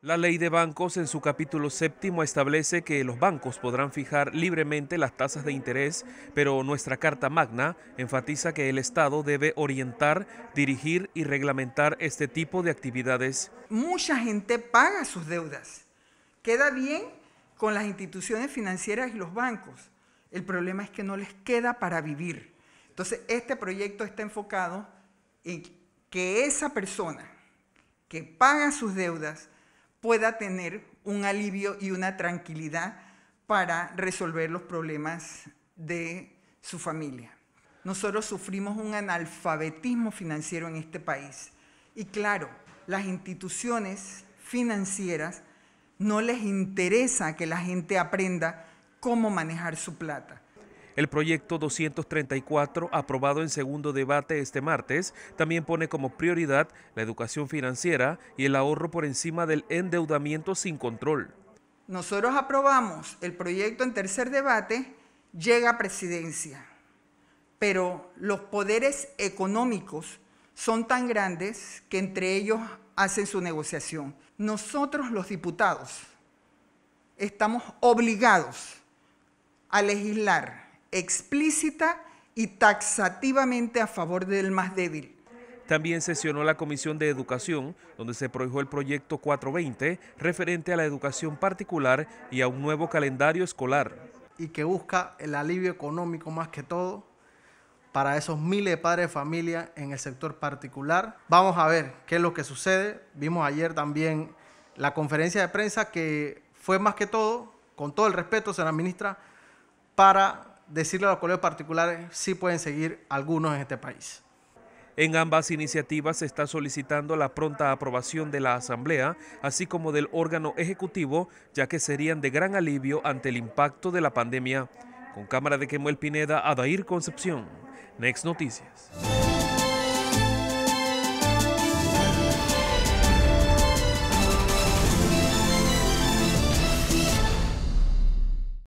La ley de bancos en su capítulo séptimo establece que los bancos podrán fijar libremente las tasas de interés, pero nuestra Carta Magna enfatiza que el Estado debe orientar, dirigir y reglamentar este tipo de actividades. Mucha gente paga sus deudas, queda bien con las instituciones financieras y los bancos. El problema es que no les queda para vivir. Entonces, este proyecto está enfocado en que esa persona que paga sus deudas, pueda tener un alivio y una tranquilidad para resolver los problemas de su familia. Nosotros sufrimos un analfabetismo financiero en este país y claro, las instituciones financieras no les interesa que la gente aprenda cómo manejar su plata. El proyecto 234, aprobado en segundo debate este martes, también pone como prioridad la educación financiera y el ahorro por encima del endeudamiento sin control. Nosotros aprobamos el proyecto en tercer debate, llega a presidencia, pero los poderes económicos son tan grandes que entre ellos hacen su negociación. Nosotros los diputados estamos obligados a legislar explícita y taxativamente a favor del más débil. También sesionó la Comisión de Educación, donde se prohijó el proyecto 420 referente a la educación particular y a un nuevo calendario escolar. Y que busca el alivio económico más que todo para esos miles de padres de familia en el sector particular. Vamos a ver qué es lo que sucede. Vimos ayer también la conferencia de prensa que fue más que todo, con todo el respeto, señora ministra, para decirle a los colegios particulares si pueden seguir algunos en este país. En ambas iniciativas se está solicitando la pronta aprobación de la Asamblea, así como del órgano ejecutivo, ya que serían de gran alivio ante el impacto de la pandemia. Con cámara de Quemuel Pineda, Adair Concepción. Next Noticias.